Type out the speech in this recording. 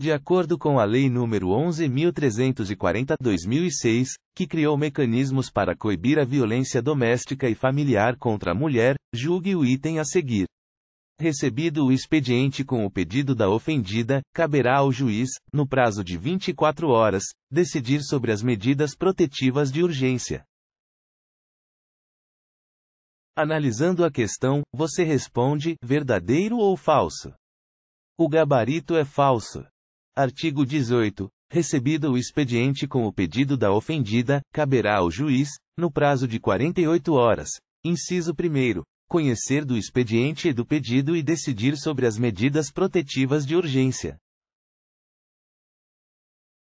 De acordo com a Lei nº 11.340-2006, que criou mecanismos para coibir a violência doméstica e familiar contra a mulher, julgue o item a seguir. Recebido o expediente com o pedido da ofendida, caberá ao juiz, no prazo de 24 horas, decidir sobre as medidas protetivas de urgência. Analisando a questão, você responde: verdadeiro ou falso? O gabarito é falso. Artigo 18. Recebido o expediente com o pedido da ofendida, caberá ao juiz, no prazo de 48 horas, inciso 1, conhecer do expediente e do pedido e decidir sobre as medidas protetivas de urgência.